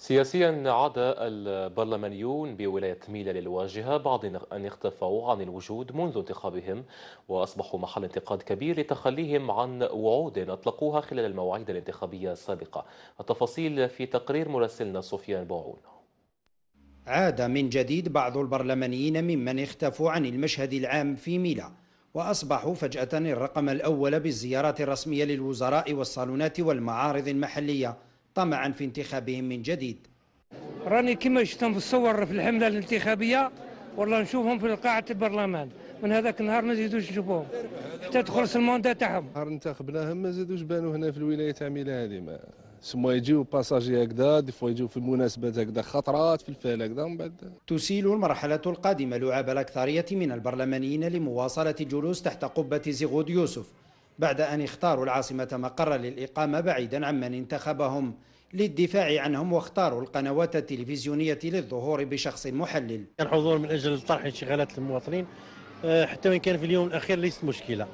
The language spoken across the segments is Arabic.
سياسيا عاد البرلمانيون بولاية ميلا للواجهة بعد أن اختفوا عن الوجود منذ انتخابهم وأصبحوا محل انتقاد كبير لتخليهم عن وعود أطلقوها خلال المواعيد الانتخابية السابقة التفاصيل في تقرير مراسلنا سفيان بوعون عاد من جديد بعض البرلمانيين ممن اختفوا عن المشهد العام في ميلا وأصبحوا فجأة الرقم الأول بالزيارات الرسمية للوزراء والصالونات والمعارض المحلية طمعا في انتخابهم من جديد راني كما شفتهم في الصور في الحملة الانتخابية والله نشوفهم في قاعة البرلمان من هذاك النهار ما زيدوش نشوفوهم حتى تخلص الموندا تاعهم نهار انتخبناهم ما زيدوش بانوا هنا في الولاية تاع ميلا هذه ما سما يجيو باساجي هكذا دي فوا يجيو في المناسبات هكذا خطرات في الفال هكذا ومن بعد تسيل المرحلة القادمة لعاب الأكثرية من البرلمانيين لمواصلة الجلوس تحت قبة زيغود يوسف بعد أن اختاروا العاصمة مقرا للإقامة بعيدا عمن انتخبهم للدفاع عنهم واختاروا القنوات التلفزيونية للظهور بشخص محلل الحضور من أجل طرح انشغالات المواطنين آه، حتى وإن كان في اليوم الأخير ليست مشكلة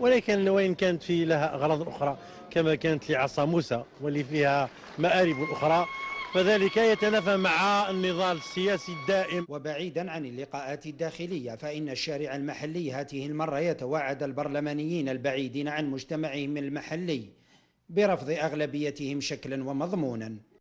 ولكن وإن كانت في لها أغراض أخرى كما كانت لعصا موسى واللي فيها مآرب أخرى فذلك يتنافى مع النضال السياسي الدائم وبعيدا عن اللقاءات الداخلية فإن الشارع المحلي هذه المرة يتوعد البرلمانيين البعيدين عن مجتمعهم المحلي برفض أغلبيتهم شكلا ومضمونا